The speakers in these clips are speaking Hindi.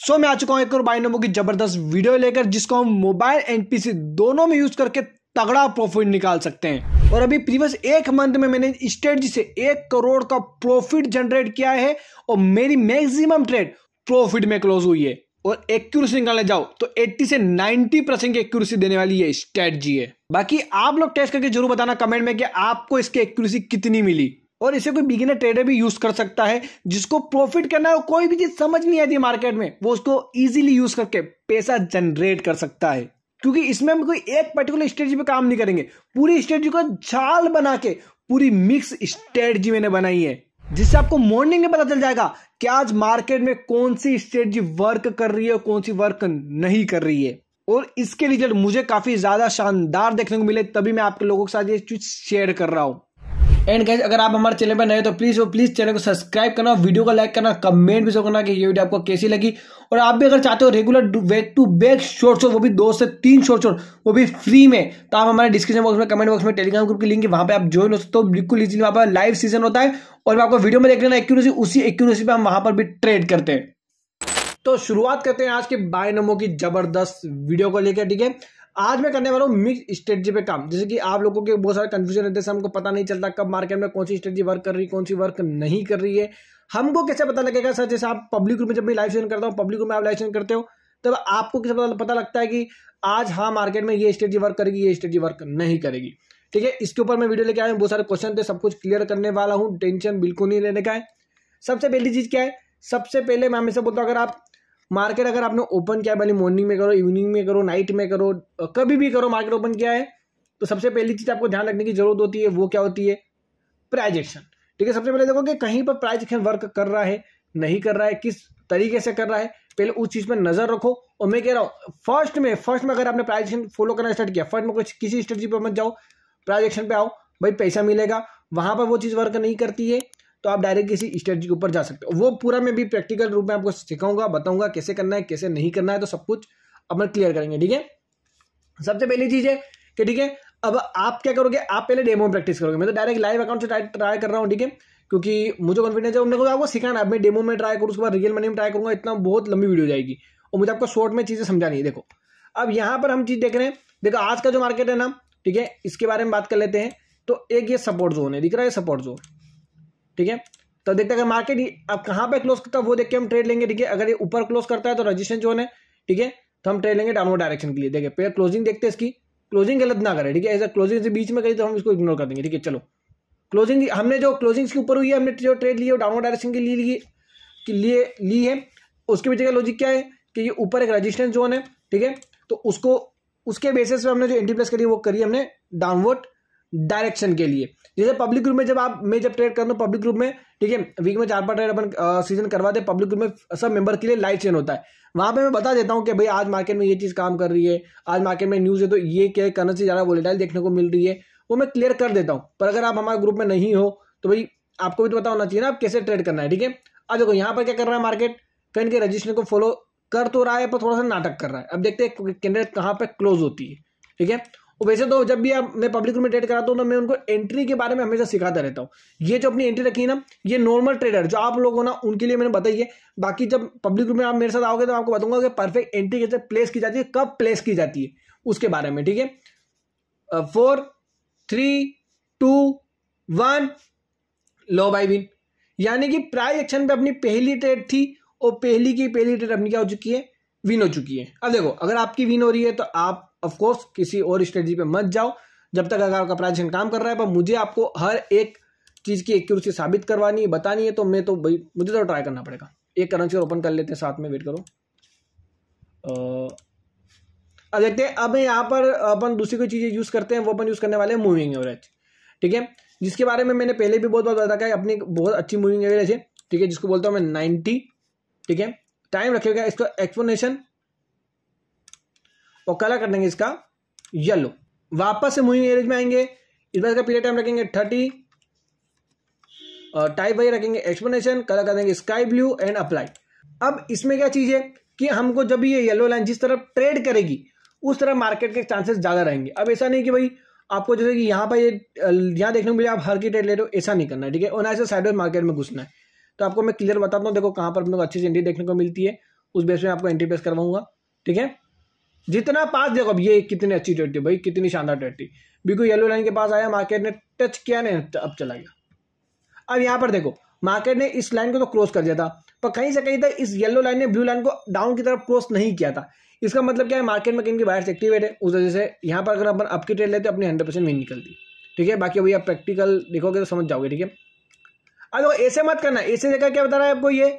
सो so, मैं आ चुका हूँ एक और बाइनोमो की जबरदस्त वीडियो लेकर जिसको हम मोबाइल एंड पीसी दोनों में यूज करके तगड़ा प्रॉफिट निकाल सकते हैं और अभी प्रीवियस एक मंथ में मैंने स्ट्रेटजी से एक करोड़ का प्रॉफिट जनरेट किया है और मेरी मैक्सिमम ट्रेड प्रॉफिट में क्लोज हुई है और एक्यूरेसी निकालने जाओ तो 80 से 90 परसेंट की एक्यूरेसी देने वाली ये स्ट्रेटजी है बाकी आप लोग टेस्ट करके जरूर बताना कमेंट में कि आपको इसकी एक्यूरेसी कितनी मिली और इसे कोई बिगिनर ट्रेडर भी यूज कर सकता है जिसको प्रॉफिट करना है कोई भी चीज समझ नहीं आती मार्केट में वो उसको इजीली यूज करके पैसा जनरेट कर सकता है क्योंकि इसमें हम कोई एक पर्टिकुलर स्ट्रेटजी पे काम नहीं करेंगे पूरी स्ट्रेटजी को जाल बना के पूरी मिक्स स्ट्रेटजी मैंने बनाई है जिससे आपको मॉर्निंग में पता चल जाएगा कि आज मार्केट में कौन सी स्ट्रेटजी वर्क कर रही है और कौन सी वर्क नहीं कर रही है और इसके रिजल्ट मुझे काफी ज्यादा शानदार देखने को मिले तभी मैं आपके लोगों के साथ ये चीज शेयर कर रहा हूं एंड गैस अगर आप हमारे चैनल पर नए तो प्लीज़ वो प्लीज़ चैनल को सब्सक्राइब करना वीडियो को लाइक करना कमेंट भी करना कि ये वीडियो आपको कैसी लगी और आप भी अगर चाहते हो regular back to back short short वो भी दो से तीन शॉर्ट शॉर्ट वो भी फ्री में तो आप हमारे डिस्क्रिप्शन बॉक्स में कमेंट बॉक्स में टेलीग्राम ग्रुप की लिंक है वहाँ पर आप ज्वाइन हो सकते हो बिल्कुल इजीली वहाँ पर लाइव सीजन होता है और आपको वीडियो में देख लेना एक्यूरेसी उसी एक्यूरेसी पर हम वहाँ पर भी ट्रेड करते हैं तो शुरुआत करते हैं आज के बाय नमो की जबरदस्त वीडियो को लेकर ठीक है आज मैं करने वाला हूँ मिक्स स्ट्रेटजी पे काम जैसे कि आप लोगों के बहुत सारे कन्फ्यूजन रहते हैं हमको पता नहीं चलता कब मार्केट में कौन सी स्ट्रेटजी वर्क कर रही है कौन सी वर्क नहीं कर रही है हमको कैसे पता लगेगा सर जैसे आप पब्लिक रूप में जब भी लाइव सेशन करता हूँ पब्लिक रूप में आप लाइव सेशन करते हो तब आपको कैसे पता लगता है कि आज हाँ मार्केट में ये स्ट्रेटजी वर्क करेगी ये स्ट्रेटजी वर्क नहीं करेगी ठीक है इसके ऊपर मैं वीडियो लेके आया हूँ बहुत सारे क्वेश्चन थे सब कुछ क्लियर करने वाला हूँ टेंशन बिल्कुल नहीं लेने का है सबसे पहली चीज़ क्या है सबसे पहले मैं हमेशा बोलता हूँ अगर आप मार्केट अगर आपने ओपन किया पहले मॉर्निंग में करो इवनिंग में करो नाइट में करो कभी भी करो मार्केट ओपन किया है तो सबसे पहली चीज़ आपको ध्यान रखने की जरूरत होती है वो क्या होती है प्राइज एक्शन ठीक है सबसे पहले देखो कि कहीं पर प्राइज एक्शन वर्क कर रहा है नहीं कर रहा है किस तरीके से कर रहा है पहले उस चीज़ पर नज़र रखो और मैं कह रहा हूँ फर्स्ट में फर्स्ट में अगर आपने प्राइज एक्शन फॉलो करना स्टार्ट किया फर्स्ट में कुछ किसी स्ट्रेटजी पर मत जाओ प्राइज एक्शन पर आओ भाई पैसा मिलेगा वहाँ पर वो चीज़ वर्क नहीं करती है तो आप डायरेक्ट किसी स्ट्रेटजी के ऊपर जा सकते हो वो पूरा मैं भी प्रैक्टिकल रूप में आपको सिखाऊंगा बताऊंगा कैसे करना है कैसे नहीं करना है तो सब कुछ अपन क्लियर करेंगे ठीक है सबसे पहली चीज़ है कि ठीक है अब आप क्या करोगे आप पहले डेमो में प्रैक्टिस करोगे मैं तो डायरेक्ट लाइव अकाउंट से ट्राई कर रहा हूँ ठीक है क्योंकि मुझे कॉन्फिडेंस है उनको आपको सिखाना है मैं डेमो में ट्राई करूँ उसके बाद रियल मनी में ट्राई करूंगा इतना बहुत लंबी वीडियो जाएगी और मुझे आपको शॉर्ट में चीज़ें समझानी है देखो अब यहाँ पर हम चीज़ देख रहे हैं देखो आज का जो मार्केट है ना ठीक है इसके बारे में बात कर लेते हैं तो एक ये सपोर्ट जोन है दिख रहा है सपोर्ट जोन ठीक है तो देखते हैं मार्केट अब कहाँ पे क्लोज करता है वो देख के हम ट्रेड लेंगे ठीक है अगर ये ऊपर क्लोज करता है तो रजिस्ट्रेशन जोन है ठीक है तो हम ट्रेड लेंगे डाउनवर्ड डायरेक्शन के लिए देखिए पेयर क्लोजिंग देखते हैं इसकी क्लोजिंग गलत ना करें ठीक है ऐसा क्लोजिंग से बीच में करी तो हम इसको इग्नोर कर देंगे ठीक है चलो क्लोजिंग हमने जो क्लोजिंग्स के ऊपर हुई है हमने जो ट्रेड ली है डाउनवर्ड डायरेक्शन के लिए लिए ली है उसके पीछे का लॉजिक क्या है कि ये ऊपर एक रजिस्ट्रेंस जोन है ठीक है तो उसको उसके बेसिस पे हमने जो एंट्री प्लेस करी वो करी हमने डाउनवर्ड डायरेक्शन के लिए जैसे पब्लिक ग्रुप में जब आप मैं जब ट्रेड कर हूँ पब्लिक ग्रुप में ठीक है वीक में चार पांच ट्रेड अपन सीजन करवा दे पब्लिक ग्रुप में सब मेंबर के लिए लाइव चेन होता है वहाँ पे मैं बता देता हूँ कि भाई आज मार्केट में ये चीज़ काम कर रही है आज मार्केट में न्यूज़ है तो ये क्या करेंसी ज़्यादा वोलेटाइल देखने को मिल रही है वो मैं क्लियर कर देता हूँ पर अगर आप हमारे ग्रुप में नहीं हो तो भाई आपको भी तो पता होना चाहिए ना आप कैसे ट्रेड करना है ठीक है अब देखो यहाँ पर क्या कर रहा है मार्केट कहीं के रजिस्टर को फॉलो कर तो रहा है पर थोड़ा सा नाटक कर रहा है अब देखते हैं कैंडिडेट कहाँ पर क्लोज होती है ठीक है वैसे तो जब भी आप मैं पब्लिक में ट्रेड कराता हूँ तो मैं उनको एंट्री के बारे में हमेशा सिखाता रहता हूँ ये जो अपनी एंट्री रखी है ना ये नॉर्मल ट्रेडर जो आप लोग हो ना उनके लिए मैंने बताइए बाकी जब पब्लिक में आप मेरे साथ आओगे तो आपको बताऊंगा कि परफेक्ट एंट्री कैसे प्लेस की जाती है कब प्लेस की जाती है उसके बारे में ठीक है फोर थ्री टू वन लो बाई विन यानी कि प्राइस एक्शन पे अपनी पहली ट्रेड थी और पहली की पहली ट्रेड अपनी क्या हो चुकी है विन हो चुकी है अब देखो अगर आपकी विन हो रही है तो आप ऑफकोर्स किसी और स्ट्रेटजी पे मत जाओ जब तक अगर आपका प्राइजेशन काम कर रहा है पर मुझे आपको हर एक चीज़ की एक्यूरेसी साबित करवानी है बतानी है तो मैं तो भाई मुझे तो ट्राई करना पड़ेगा एक करंसी और ओपन कर लेते हैं साथ में वेट करो अब देखते हैं अब यहाँ पर अपन दूसरी कोई चीज़ें यूज़ करते हैं वो अपन यूज़ करने वाले हैं मूविंग एवरेज ठीक है जिसके बारे में मैंने पहले भी बहुत बहुत बताया था अपनी बहुत अच्छी मूविंग एवरेज है ठीक है जिसको बोलता हूँ मैं नाइन्टी ठीक है टाइम रखेगा इसका एक्सप्लेनेशन और कलर कर देंगे इसका येलो वापस से मूविंग एवरेज में आएंगे इस बार का पीरियड टाइम रखेंगे थर्टी और टाइप वही रखेंगे एक्सप्लेनेशन कलर कर देंगे स्काई ब्लू एंड अप्लाई अब इसमें क्या चीज़ है कि हमको जब ये येलो लाइन जिस तरफ ट्रेड करेगी उस तरफ मार्केट के चांसेस ज़्यादा रहेंगे अब ऐसा नहीं कि भाई आपको जैसे कि यहाँ पर ये यहाँ देखने को मिले आप हर की ट्रेड ले रहे हो ऐसा नहीं करना है ठीक है और ना ऐसे साइड मार्केट में घुसना है तो आपको मैं क्लियर बताता हूँ देखो कहाँ पर अपने को अच्छी सी एंट्री देखने को मिलती है उस बेस में आपको एंट्री पेस करवाऊंगा ठीक है जितना पास देखो अब ये कितनी अच्छी ट्वेंटी भाई कितनी शानदार ट्वेंटी बिल्कुल येलो लाइन के पास आया मार्केट ने टच किया नहीं तो अब चला गया अब यहाँ पर देखो मार्केट ने इस लाइन को तो क्रॉस कर दिया था पर कहीं से कहीं तक तो इस येलो लाइन ने ब्लू लाइन को डाउन की तरफ क्रॉस नहीं किया था इसका मतलब क्या है मार्केट में कहीं की एक्टिवेट है उस वजह से यहाँ पर अगर अपन अप की ट्रेड लेते तो अपनी हंड्रेड परसेंट विन निकलती ठीक है बाकी अभी आप प्रैक्टिकल देखोगे तो समझ जाओगे ठीक है अब देखो ऐसे मत करना ऐसे जगह क्या बता रहा है आपको ये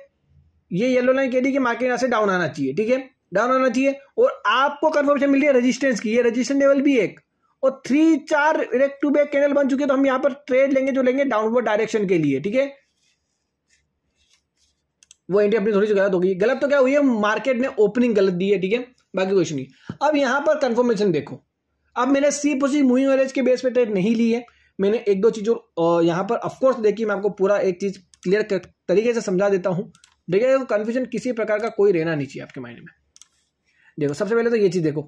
ये येलो लाइन कह दी कि मार्केट यहाँ से डाउन आना चाहिए ठीक है डाउन होना चाहिए और आपको कन्फर्मेशन मिल रही है रजिस्टेंस की ये रजिस्टेंस लेवल भी एक और थ्री चार एक टू बैक कैनल बन चुके तो हम यहाँ पर ट्रेड लेंगे जो लेंगे डाउनवर्ड डायरेक्शन के लिए ठीक है वो एंट्री अपनी थोड़ी सी गलत होगी गलत तो क्या हुई है मार्केट ने ओपनिंग गलत दी है ठीक है बाकी कुछ नहीं अब यहाँ पर कंफर्मेशन देखो अब मैंने सी पोसी मूविंग एवरेज के बेस पे ट्रेड नहीं ली है मैंने एक दो चीज़ यहाँ पर ऑफकोर्स देखी मैं आपको पूरा एक चीज़ क्लियर तरीके से समझा देता हूँ देखिए कन्फ्यूजन किसी प्रकार का कोई रहना नहीं चाहिए आपके माइंड में देखो सबसे पहले तो ये चीज़ देखो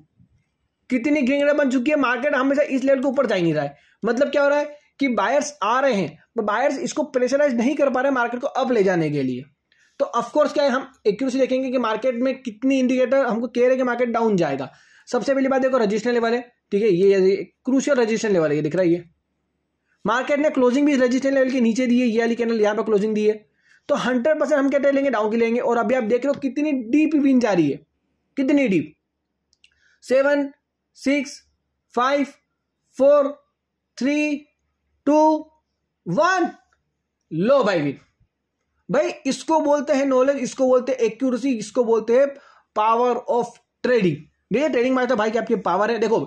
कितनी गिंगड़े बन चुकी है मार्केट हमेशा इस लेवल के ऊपर जा ही नहीं रहा है मतलब क्या हो रहा है कि बायर्स आ रहे हैं पर बायर्स इसको प्रेशराइज नहीं कर पा रहे मार्केट को अप ले जाने के लिए तो ऑफकोर्स क्या है हम एक्यूरेसी देखेंगे कि मार्केट में कितनी इंडिकेटर हमको कह रहे कि मार्केट डाउन जाएगा सबसे पहली बात देखो रजिस्टर लेवल है ठीक है ये क्रूशियल रजिस्टर लेवल है ये दिख रहा है ये मार्केट ने क्लोजिंग भी रजिस्टर लेवल के नीचे दी है ये वाली कैनल यहाँ पर क्लोजिंग दी है तो हंड्रेड परसेंट हम क्या लेंगे डाउन की लेंगे और अभी आप देख रहे हो कितनी डीप विन जा रही है कितनी deep seven six five four three two one लो भाई भी भाई इसको बोलते हैं नॉलेज इसको बोलते हैं एक्यूरेसी इसको बोलते हैं पावर ऑफ ट्रेडिंग देखिए ट्रेडिंग मास्टर तो भाई की आपकी पावर है देखो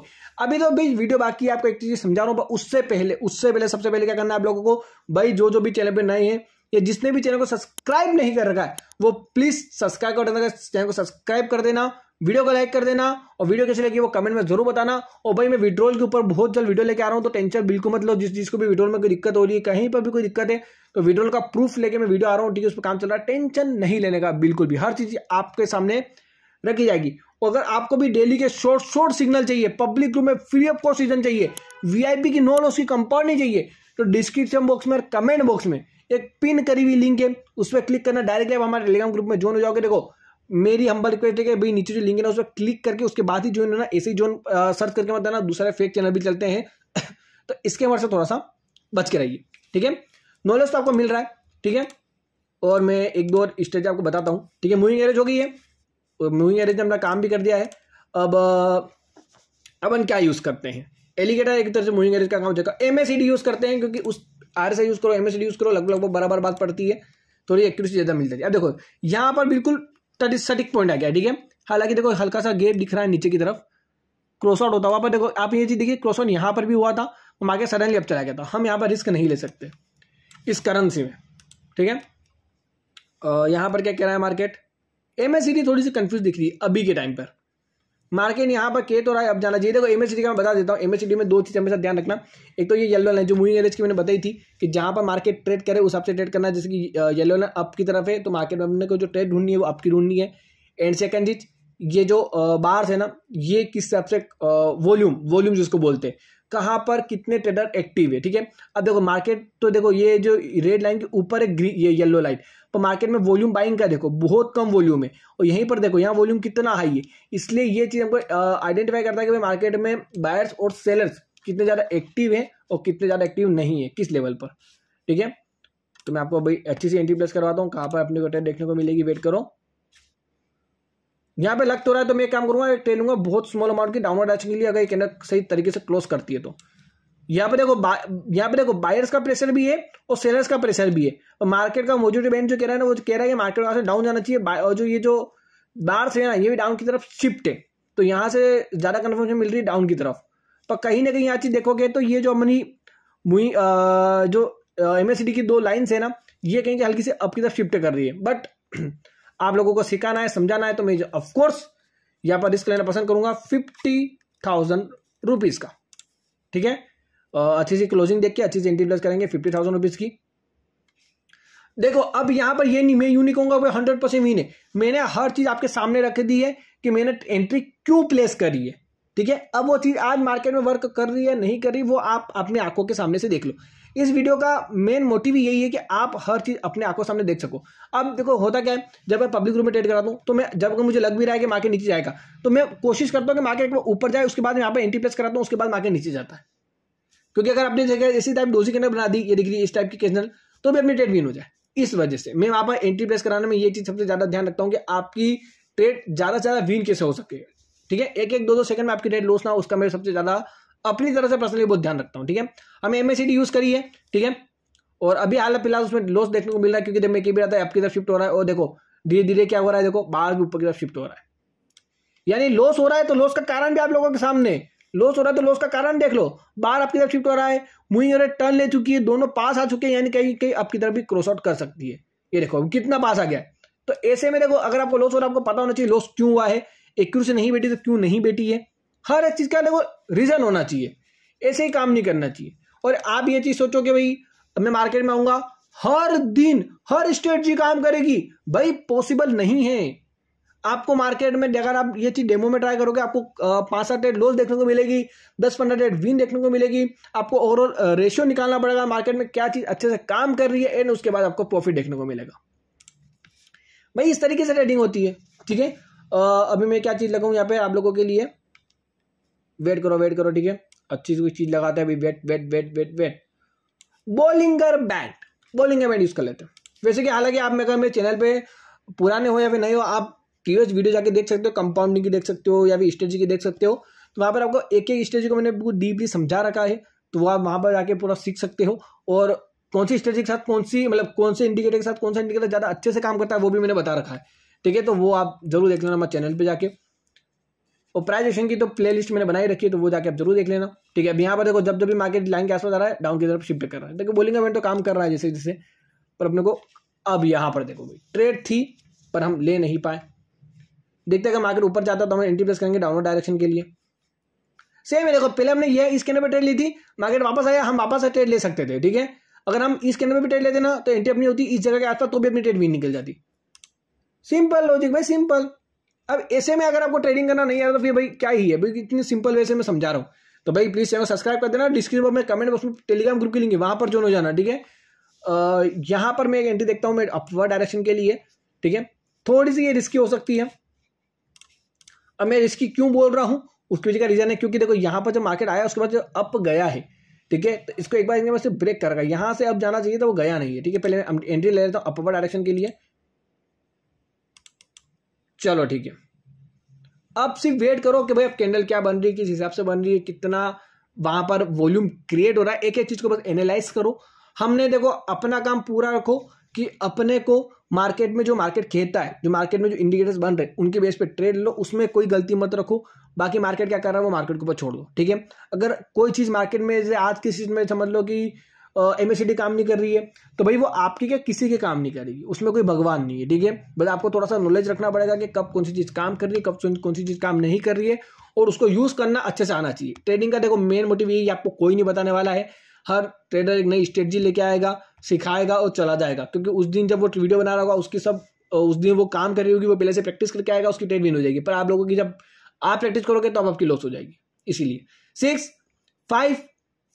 अभी तो भाई वीडियो बाकी है आपको एक चीज समझा रहा हूँ उससे पहले उससे पहले सबसे पहले क्या करना है आप लोगों को भाई जो जो भी चैनल पे नए हैं या जिसने भी चैनल को सब्सक्राइब नहीं कर रखा है वो प्लीज़ सब्सक्राइब कर देना चैनल को सब्सक्राइब कर देना वीडियो को लाइक कर देना और वीडियो कैसे लगी वो कमेंट में जरूर बताना और भाई मैं विड्रोल के ऊपर बहुत जल्द वीडियो लेके आ रहा हूँ तो टेंशन बिल्कुल मत लो जिस जिसको भी विड्रोल में कोई दिक्कत हो रही है कहीं पर भी कोई दिक्कत है तो विड्रोल का प्रूफ लेके मैं वीडियो आ रहा हूँ ठीक है उस पर काम चल रहा है टेंशन नहीं लेने का बिल्कुल भी हर चीज़ आपके सामने रखी जाएगी और अगर आपको भी डेली के शॉर्ट शॉर्ट सिग्नल चाहिए पब्लिक ग्रुप में फ्री ऑफ कॉस्ट सीजन चाहिए वीआईपी की नॉन उसकी कंपाउंड नहीं चाहिए तो डिस्क्रिप्शन बॉक्स में कमेंट बॉक्स में एक पिन करी हुई लिंक है उस पर क्लिक करना डायरेक्टली आप हमारे टेलीग्राम ग्रुप में ज्वाइन हो जाओगे देखो मेरी हम्बल रिक्वेस्ट है कि भाई नीचे जो लिंक है ना उस पर क्लिक करके उसके बाद ही ज्वाइन होना ऐसे ही ज्वाइन सर्च करके मत देना दूसरे फेक चैनल भी चलते हैं तो इसके हमारे से थोड़ा सा बच के रहिए ठीक है नॉलेज तो आपको मिल रहा है ठीक है और मैं एक दो और स्टेज आपको बताता हूँ ठीक है मूविंग एरेज हो गई है और मूविंग एरेज ने हमने काम भी कर दिया है अब अब हम क्या यूज़ करते हैं एलिगेटर एक तरह से मूविंग एरेज का काम हो जाएगा एम यूज़ करते हैं क्योंकि उस आर एस यूज़ करो एम यूज़ करो लगभग लगभग बराबर बात पड़ती है थोड़ी एक्यूरेसी ज़्यादा मिल जाती है अब देखो यहाँ पर बिल्कुल सटिक पॉइंट आ गया ठीक है हालांकि देखो हल्का सा गेप दिख रहा है नीचे की तरफ क्रॉस आउट होता हुआ पर देखो आप ये चीज़ देखिए क्रॉस आउट यहाँ पर भी हुआ था हम आगे सडनली अब चला गया था हम यहाँ पर रिस्क नहीं ले सकते इस करेंसी में ठीक है यहाँ पर क्या कह रहा है मार्केट एम थोड़ी सी कन्फ्यूज दिख रही है अभी के टाइम पर मार्केट यहाँ पर केट और आई अब जाना चाहिए देखो एम का मैं बता देता हूँ एम में दो चीज़ हमेशा ध्यान रखना एक तो ये येलो लाइन जो मूविंग एवरेज की मैंने बताई थी कि जहाँ पर मार्केट ट्रेड करे उस हिसाब से ट्रेड करना जैसे कि येलो लाइन अप की तरफ है तो मार्केट में अपने को जो ट्रेड ढूंढनी है वो अप की ढूंढनी है एंड सेकेंड चीज ये जो बार्स है ना ये किस हिसाब से वॉल्यूम वॉल्यूम जिसको बोलते हैं कहाँ पर कितने ट्रेडर एक्टिव है ठीक है अब देखो मार्केट तो देखो ये जो रेड लाइन के ऊपर है ग्रीन ये येलो लाइन पर मार्केट में वॉल्यूम बाइंग का देखो बहुत कम वॉल्यूम है और यहीं पर देखो यहाँ वॉल्यूम कितना हाई है इसलिए ये चीज़ हमको आइडेंटिफाई करता है कि भाई मार्केट में बायर्स और सेलर्स कितने ज़्यादा एक्टिव हैं और कितने ज़्यादा एक्टिव नहीं है किस लेवल पर ठीक है तो मैं आपको भाई अच्छी सी एंट्री प्लेस करवाता हूँ कहाँ पर अपने को ट्रेड देखने को मिलेगी वेट करो यहाँ पे लग तो रहा है तो मैं काम करूँगा एक ट्रेन लूँगा बहुत स्मॉल अमाउंट की डाउनवर्ड एक्शन के लिए अगर ये सही तरीके से क्लोज करती है तो यहाँ पे देखो यहाँ पे देखो बायर्स का प्रेशर भी है और सेलर्स का प्रेशर भी है और मार्केट का मौजूद बैंक जो कह रहा है ना वो कह रहा है कि मार्केट वहाँ से डाउन जाना चाहिए और जो ये जो बार्स है ना ये भी डाउन की तरफ शिफ्ट है तो यहाँ से ज़्यादा कन्फर्मेशन मिल रही है डाउन की तरफ पर कहीं ना कहीं यहाँ चीज़ देखोगे तो ये जो अपनी मुई जो एम की दो लाइन्स है ना ये कहीं कि हल्की से अप की तरफ शिफ्ट कर रही है बट आप लोगों को सिखाना है समझाना है तो मैं ऑफकोर्स यहाँ पर रिस्क लेना पसंद करूंगा फिफ्टी थाउजेंड रुपीज़ का ठीक है अच्छी सी क्लोजिंग देख के अच्छी सी एंट्री प्लस करेंगे फिफ्टी थाउजेंड रुपीज़ की देखो अब यहाँ पर ये नहीं मैं यूँ नहीं हंड्रेड परसेंट मीन है मैंने हर चीज़ आपके सामने रख दी है कि मैंने एंट्री क्यों प्लेस करी है ठीक है अब वो चीज़ आज मार्केट में वर्क कर रही है नहीं कर रही वो आप अपनी आंखों के सामने से देख लो इस वीडियो का मेन मोटिव यही है कि आप हर चीज़ अपने आंखों सामने देख सको अब देखो होता क्या है जब मैं पब्लिक रूम में ट्रेड कराता हूँ तो मैं जब मुझे लग भी रहा है कि मार्केट नीचे जाएगा तो मैं कोशिश करता हूँ कि मार्केट एक ऊपर जाए उसके बाद यहाँ पर एंट्री प्लेस कराता हूँ उसके बाद मार्केट नीचे जाता है क्योंकि अगर आपने जगह इसी टाइप डोजी कैनल बना दी ये दिख रही है इस टाइप की कैनल तो भी अपनी ट्रेड विन हो जाए इस वजह से मैं वहाँ पर एंट्री प्रेस कराने में ये चीज़ सबसे ज़्यादा ध्यान रखता हूँ कि आपकी ट्रेड ज़्यादा से ज़्यादा विन कैसे हो सके ठीक है एक एक दो दो सेकंड में आपकी ट्रेड लॉस ना उसका मेरे सबसे ज़्यादा अपनी तरह से पर्सनली बहुत ध्यान रखता हूँ ठीक है हमें एम यूज़ करी है ठीक है और अभी हाल फिलहाल उसमें लॉस देखने को मिल रहा है क्योंकि जब मैं कह रहा था आपकी तरफ शिफ्ट हो रहा है और देखो धीरे धीरे क्या हो रहा है देखो बाहर भी ऊपर की तरफ शिफ्ट हो रहा है यानी लॉस हो रहा है तो लॉस का कारण भी आप लोगों के सामने लॉस हो रहा है तो लॉस का कारण देख लो बाहर आपकी तरफ शिफ्ट हो रहा है मुई और टर्न ले चुकी है दोनों पास आ चुके हैं यानी कहीं कहीं आपकी तरफ भी क्रॉस आउट कर सकती है ये देखो कितना पास आ गया तो ऐसे में देखो अगर आपको लॉस हो रहा है आपको पता होना चाहिए लॉस क्यों हुआ है एक्यूरेसी नहीं बैठी तो क्यों नहीं बैठी है हर एक चीज़ का देखो रीज़न होना चाहिए ऐसे ही काम नहीं करना चाहिए और आप ये चीज़ सोचो कि भाई मैं मार्केट में आऊँगा हर दिन हर स्ट्रेटजी काम करेगी भाई पॉसिबल नहीं है आपको मार्केट में अगर आप ये चीज़ डेमो में ट्राई करोगे आपको पाँच सात डेट लॉस देखने को मिलेगी दस पंद्रह डेट विन देखने को मिलेगी आपको ओवरऑल रेशियो निकालना पड़ेगा मार्केट में क्या चीज़ अच्छे से काम कर रही है एंड उसके बाद आपको प्रॉफिट देखने को मिलेगा भाई इस तरीके से ट्रेडिंग होती है ठीक है अभी मैं क्या चीज़ लगाऊँ यहाँ पे आप लोगों के लिए वेट करो वेट करो ठीक है अच्छी कोई चीज़ लगाते हैं अभी wait wait wait wait wait Bollinger band Bollinger band use कर लेते हैं वैसे कि हालांकि आप अगर मेरे चैनल पे पुराने हो या फिर नहीं हो आप प्रीवियस वीडियो जाके देख सकते हो कंपाउंडिंग की देख सकते हो या फिर स्ट्रेटी की देख सकते हो तो वहाँ पर आपको एक एक स्टेज को मैंने बहुत डीपली समझा रखा है तो आप वहाँ पर जाके पूरा सीख सकते हो और कौन सी स्टेज के साथ कौन सी मतलब कौन से इंडिकेटर के साथ कौन सा इंडिकेटर ज़्यादा अच्छे से काम करता है वो भी मैंने बता रखा है ठीक है तो वो आप जरूर देख लेना हमारे चैनल पर जाकर और एक्शन की तो प्लेलिस्ट मैंने बनाई रखी है तो वो जाके आप जरूर देख लेना ठीक है अब यहाँ पर देखो जब जब भी मार्केट लाइन के आसपास आ रहा है डाउन की तरफ शिफ्ट कर रहा है देखो बोलिंग इवेंट तो काम कर रहा है जैसे जैसे पर अपने को अब यहाँ पर देखो भाई ट्रेड थी पर हम ले नहीं पाए देखते अगर मार्केट ऊपर जाता तो हम एंट्री प्लेस करेंगे डाउनवर्ड डायरेक्शन के लिए सेम है देखो पहले हमने ये इस कैंडल पर ट्रेड ली थी मार्केट वापस आया हम वापस ट्रेड ले सकते थे ठीक है अगर हम इस कैंडल पर भी ट्रेड लेते ना तो एंट्री अपनी होती इस जगह के आसपास तो भी अपनी ट्रेड भी निकल जाती सिंपल लॉजिक भाई सिंपल अब ऐसे में अगर आपको ट्रेडिंग करना नहीं आता तो फिर भाई क्या ही है भाई इतनी सिंपल वे से मैं समझा रहा हूँ तो भाई प्लीज़ चैनल सब्सक्राइब कर देना डिस्क्रिप्शन में कमेंट बॉक्स में टेलीग्राम ग्रुप की लिंक है वहाँ पर ज्वाइन हो जाना ठीक है यहाँ पर मैं एक एंट्री देखता हूँ मैं अपवर्ड डायरेक्शन के लिए ठीक है थोड़ी सी ये रिस्की हो सकती है अब मैं रिस्की क्यों बोल रहा हूँ उसके पीछे का रीज़न है क्योंकि देखो यहाँ पर जब मार्केट आया उसके बाद जो अप गया है ठीक है तो इसको एक बार इनके ब्रेक करेगा यहाँ से अब जाना चाहिए तो वो गया नहीं है ठीक है पहले एंट्री ले लेता हूँ अपवर्ड डायरेक्शन के लिए चलो ठीक है अब सिर्फ वेट करो कि भाई अब कैंडल क्या बन रही है किस हिसाब से बन रही है कितना वहां पर वॉल्यूम क्रिएट हो रहा है एक एक चीज को बस एनालाइज करो हमने देखो अपना काम पूरा रखो कि अपने को मार्केट में जो मार्केट कहता है जो मार्केट में जो इंडिकेटर्स बन रहे हैं उनके बेस पे ट्रेड लो उसमें कोई गलती मत रखो बाकी मार्केट क्या कर रहा है वो मार्केट के ऊपर छोड़ दो ठीक है अगर कोई चीज़ मार्केट में जैसे आज की चीज़ में समझ लो कि एम एस काम नहीं कर रही है तो भाई वो आपकी क्या किसी के काम नहीं करेगी उसमें कोई भगवान नहीं है ठीक है बस आपको थोड़ा सा नॉलेज रखना पड़ेगा कि कब कौन सी चीज़ काम कर रही है कब कौन सी चीज़ काम नहीं कर रही है और उसको यूज़ करना अच्छे से आना चाहिए ट्रेडिंग का देखो मेन मोटिव यही आपको कोई नहीं बताने वाला है हर ट्रेडर एक नई स्ट्रेटजी लेके आएगा सिखाएगा और चला जाएगा क्योंकि उस दिन जब वो वीडियो बना रहा होगा उसकी सब उस दिन वो काम कर रही होगी वो पहले से प्रैक्टिस करके आएगा उसकी ट्रेड विन हो जाएगी पर आप लोगों की जब आप प्रैक्टिस करोगे तो आपकी लॉस हो जाएगी इसीलिए six five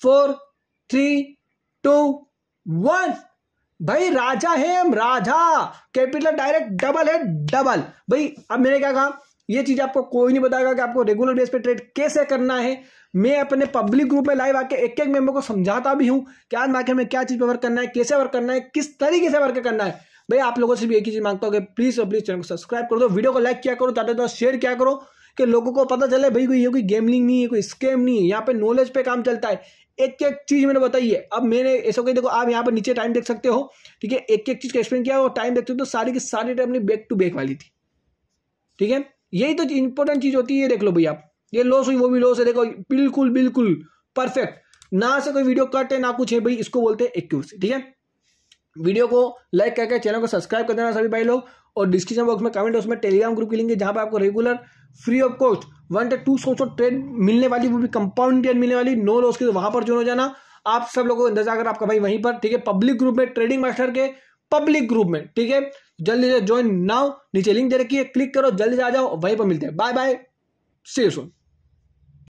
four three two one भाई राजा है हम राजा कैपिटल डायरेक्ट डबल है डबल भाई अब मैंने क्या कहा ये चीज आपको कोई नहीं बताएगा कि आपको रेगुलर बेस पे ट्रेड कैसे करना है मैं अपने पब्लिक ग्रुप में लाइव आके एक एक मेंबर को समझाता भी हूं कि आज मार्केट में क्या चीज़ पे वर्क करना है कैसे वर्क करना है किस तरीके से वर्क करना है भाई आप लोगों से भी एक ही चीज़ मांगता हूँ कि प्लीज़ और प्लीज़ चैनल को सब्सक्राइब कर दो वीडियो को लाइक क्या करो ज़्यादा तो शेयर क्या करो कि लोगों को पता चले भाई कोई ये कोई गेमलिंग नहीं है कोई स्कैम नहीं है यहाँ पे नॉलेज पे काम चलता है एक एक चीज़ मैंने बताई है अब मैंने ऐसा कहीं देखो आप यहाँ पर नीचे टाइम देख सकते हो ठीक है एक एक चीज़ का एक्सप्लेन किया और टाइम देखते हो तो सारी की सारी टाइम अपनी बैक टू बैक वाली थी ठीक है यही तो इंपॉर्टेंट चीज़ होती है देख लो भैया ये लॉस हुई वो भी लॉस है देखो बिल्कुल बिल्कुल परफेक्ट ना से कोई वीडियो कट है ना कुछ है भाई इसको बोलते हैं एक्यूरसी ठीक है वीडियो को लाइक करके चैनल को सब्सक्राइब कर देना सभी भाई लोग और डिस्क्रिप्शन बॉक्स में कमेंट उसमें टेलीग्राम ग्रुप की लिंक है जहां पर आपको regular free of cost one two सोचो ट्रेड मिलने वाली वो भी कंपाउंड ट्रेड मिलने वाली नो लॉस की तो वहां पर ज्वाइन हो जाना आप सब लोगों को इंतजार कर आपका भाई वहीं पर ठीक है पब्लिक ग्रुप में ट्रेडिंग मास्टर के पब्लिक ग्रुप में ठीक है जल्दी से ज्वाइन नाउ नीचे लिंक दे रखिए क्लिक करो जल्दी से आ जाओ वहीं पर मिलते हैं बाय बाय सी यू